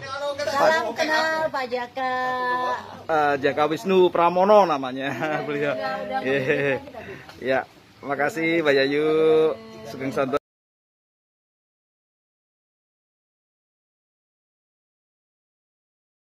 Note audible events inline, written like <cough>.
Salam kenal Pak Jaka. Uh, Jaka Wisnu Pramono namanya iya, <laughs> beliau. Iya, iya. Ya, makasih Pak Yayu. Sugeng Santo.